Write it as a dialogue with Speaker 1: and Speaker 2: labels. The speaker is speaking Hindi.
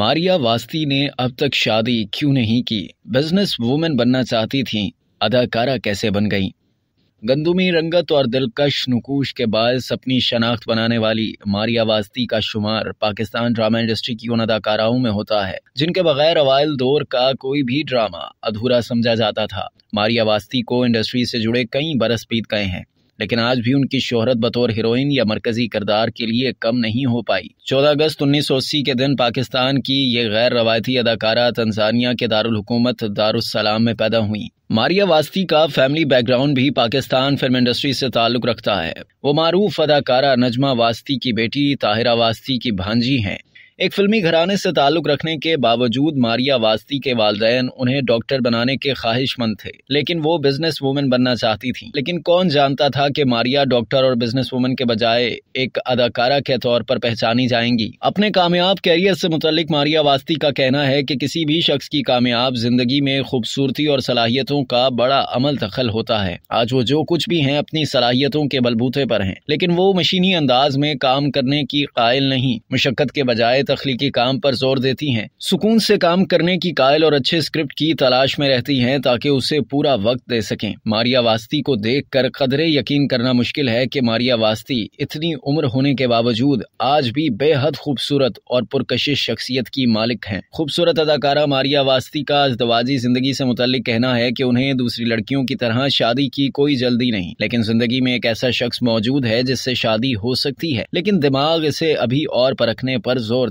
Speaker 1: मारिया वास्ती ने अब तक शादी क्यों नहीं की बिजनेस वूमेन बनना चाहती थी अदाकारा कैसे बन गई गंदुमी रंगत और दिलकश नकूश के बायस अपनी शनाख्त बनाने वाली मारिया वास्ती का शुमार पाकिस्तान ड्रामा इंडस्ट्री की उन अदाकाराओं में होता है जिनके बगैर अवायल दौर का कोई भी ड्रामा अधूरा समझा जाता था मारिया वास्ती को इंडस्ट्री से जुड़े कई बरस बीत गए हैं लेकिन आज भी उनकी शोहरत बतौर हीरोइन या मरकजी किरदार के लिए कम नहीं हो पाई चौदह अगस्त उन्नीस सौ अस्सी के दिन पाकिस्तान की ये गैर रवायती अदाकारा तंजानिया के दारकूमत दारुसलाम में पैदा हुई मारिया वास्ती का फैमिली बैकग्राउंड भी पाकिस्तान फिल्म इंडस्ट्री से ताल्लुक रखता है वो मारूफ अदाकारा नजमा वास्ती की बेटी ताहिरा वास्ती की भांजी हैं एक फिल्मी घराने से ताल्लुक़ रखने के बावजूद मारिया वास्ती के वालदेन उन्हें डॉक्टर बनाने के ख्वाहिशमंद थे लेकिन वो बिजनेस वूमेन बनना चाहती थी लेकिन कौन जानता था कि मारिया डॉक्टर और बिजनेस वूमेन के बजाय एक अदाकारा के तौर पर पहचानी जाएंगी अपने कामयाब कैरियर से मुतलिक मारिया वास्ती का कहना है कि किसी भी शख्स की कामयाब जिंदगी में खूबसूरती और सलाहियतों का बड़ा अमल दखल होता है आज वो जो कुछ भी हैं अपनी सलाहियतों के बलबूते पर हैं लेकिन वो मशीनी अंदाज में काम करने की कायल नहीं मुशक्क़त के बजाय नए तख्लीकी काम पर जोर देती हैं सुकून से काम करने की कायल और अच्छे स्क्रिप्ट की तलाश में रहती हैं ताकि उसे पूरा वक्त दे सकें मारिया वास्ती को देख कर कदरे यकीन करना मुश्किल है कि मारिया वास्ती इतनी उम्र होने के बावजूद आज भी बेहद खूबसूरत और पुरकशिश शख्सियत की मालिक हैं खूबसूरत अदाकारा मारिया वास्ती का अजदवाजी जिंदगी से मुतल कहना है कि उन्हें दूसरी लड़कियों की तरह शादी की कोई जल्दी नहीं लेकिन जिंदगी में एक ऐसा शख्स मौजूद है जिससे शादी हो सकती है लेकिन दिमाग इसे अभी और परखने पर जोर